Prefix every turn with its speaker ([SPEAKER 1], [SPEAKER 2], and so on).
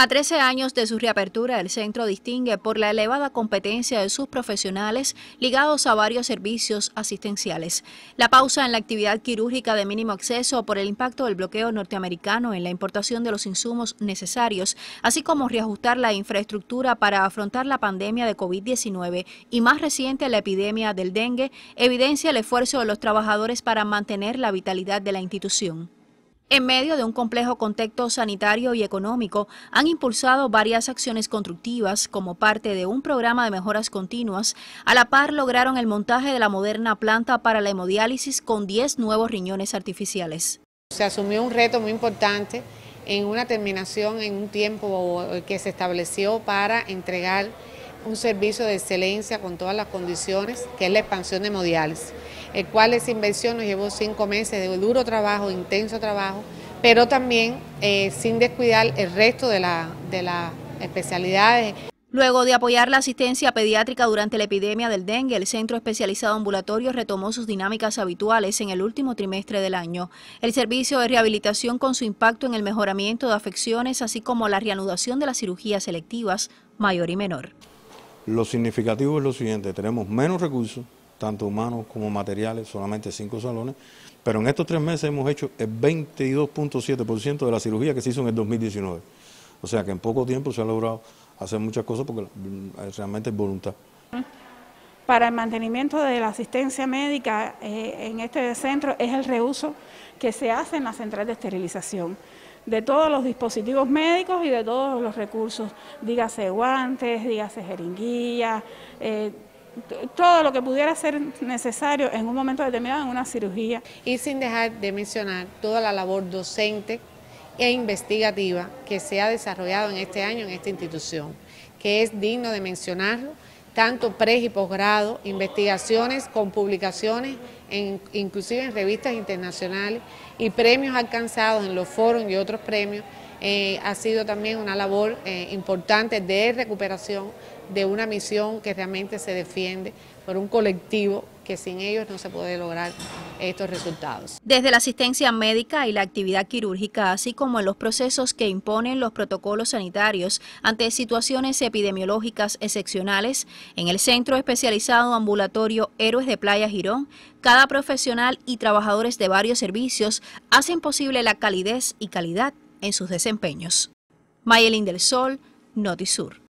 [SPEAKER 1] A 13 años de su reapertura, el centro distingue por la elevada competencia de sus profesionales ligados a varios servicios asistenciales. La pausa en la actividad quirúrgica de mínimo acceso por el impacto del bloqueo norteamericano en la importación de los insumos necesarios, así como reajustar la infraestructura para afrontar la pandemia de COVID-19 y más reciente la epidemia del dengue, evidencia el esfuerzo de los trabajadores para mantener la vitalidad de la institución. En medio de un complejo contexto sanitario y económico, han impulsado varias acciones constructivas como parte de un programa de mejoras continuas. A la par, lograron el montaje de la moderna planta para la hemodiálisis con 10 nuevos riñones artificiales. Se asumió un reto muy importante en una
[SPEAKER 2] terminación en un tiempo que se estableció para entregar un servicio de excelencia con todas las condiciones, que es la expansión de Modiales, el cual es inversión nos llevó cinco meses de duro trabajo, intenso trabajo, pero también eh, sin
[SPEAKER 1] descuidar el resto de las especialidades. Luego de apoyar la asistencia pediátrica durante la epidemia del dengue, el Centro Especializado Ambulatorio retomó sus dinámicas habituales en el último trimestre del año. El servicio de rehabilitación con su impacto en el mejoramiento de afecciones, así como la reanudación de las cirugías selectivas mayor y menor.
[SPEAKER 3] Lo significativo es lo siguiente, tenemos menos recursos, tanto humanos como materiales, solamente cinco salones, pero en estos tres meses hemos hecho el 22.7% de la cirugía que se hizo en el 2019. O sea que en poco tiempo se ha logrado hacer muchas cosas porque eh, realmente es voluntad.
[SPEAKER 4] Para el mantenimiento de la asistencia médica eh, en este centro es el reuso que se hace en la central de esterilización de todos los dispositivos médicos y de todos los recursos, dígase guantes, dígase jeringuillas,
[SPEAKER 2] eh, todo lo que pudiera ser necesario en un momento determinado en una cirugía. Y sin dejar de mencionar toda la labor docente e investigativa que se ha desarrollado en este año en esta institución, que es digno de mencionarlo, tanto pre y posgrado, investigaciones con publicaciones inclusive en revistas internacionales y premios alcanzados en los foros y otros premios eh, ha sido también una labor eh, importante de recuperación de una misión que realmente se defiende por un colectivo que sin ellos no se puede lograr estos
[SPEAKER 1] resultados. Desde la asistencia médica y la actividad quirúrgica, así como en los procesos que imponen los protocolos sanitarios ante situaciones epidemiológicas excepcionales, en el Centro Especializado Ambulatorio Héroes de Playa Girón, cada profesional y trabajadores de varios servicios hacen posible la calidez y calidad en sus desempeños.
[SPEAKER 3] Mayelin del Sol, Sur.